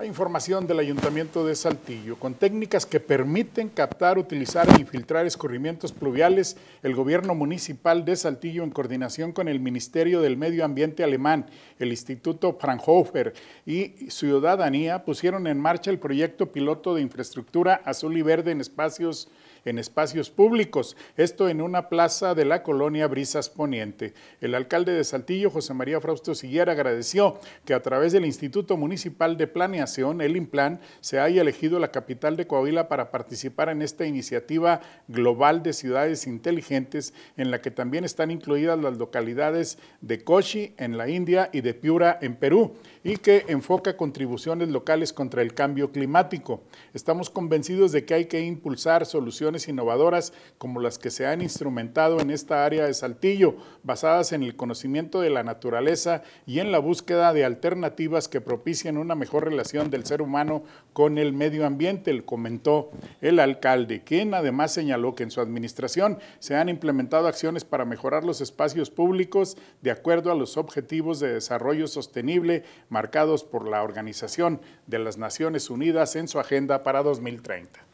Hay información del Ayuntamiento de Saltillo. Con técnicas que permiten captar, utilizar e infiltrar escurrimientos pluviales, el gobierno municipal de Saltillo, en coordinación con el Ministerio del Medio Ambiente alemán, el Instituto Fraunhofer y Ciudadanía, pusieron en marcha el proyecto piloto de infraestructura azul y verde en espacios en espacios públicos, esto en una plaza de la colonia Brisas Poniente. El alcalde de Saltillo, José María Frausto Siguier, agradeció que a través del Instituto Municipal de Planeación el IMPLAN, se haya elegido la capital de Coahuila para participar en esta iniciativa global de ciudades inteligentes, en la que también están incluidas las localidades de Kochi en la India y de Piura en Perú, y que enfoca contribuciones locales contra el cambio climático. Estamos convencidos de que hay que impulsar soluciones innovadoras como las que se han instrumentado en esta área de Saltillo, basadas en el conocimiento de la naturaleza y en la búsqueda de alternativas que propicien una mejor relación del ser humano con el medio ambiente, el comentó el alcalde, quien además señaló que en su administración se han implementado acciones para mejorar los espacios públicos de acuerdo a los objetivos de desarrollo sostenible marcados por la Organización de las Naciones Unidas en su agenda para 2030.